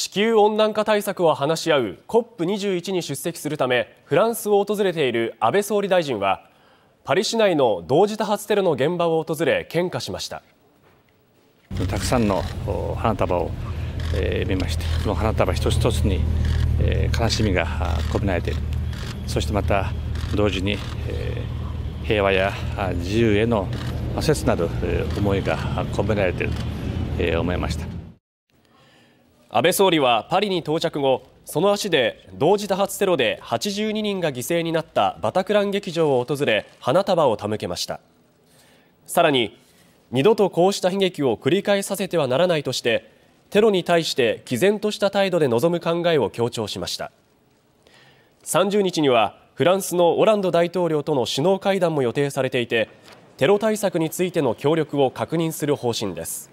地球温暖化対策を話し合う COP21 に出席するためフランスを訪れている安倍総理大臣はパリ市内の同時多発テロの現場を訪れ献花しましたたくさんの花束を、え見ましてその花束一つ一つに、え悲しみが込められているそしてまた同時に、え平和や自由への切なる思いが込められていると、え思いました。安倍総理はパリに到着後その足で同時多発テロで82人が犠牲になったバタクラン劇場を訪れ花束を手向けましたさらに二度とこうした悲劇を繰り返させてはならないとしてテロに対して毅然とした態度で臨む考えを強調しました30日にはフランスのオランド大統領との首脳会談も予定されていてテロ対策についての協力を確認する方針です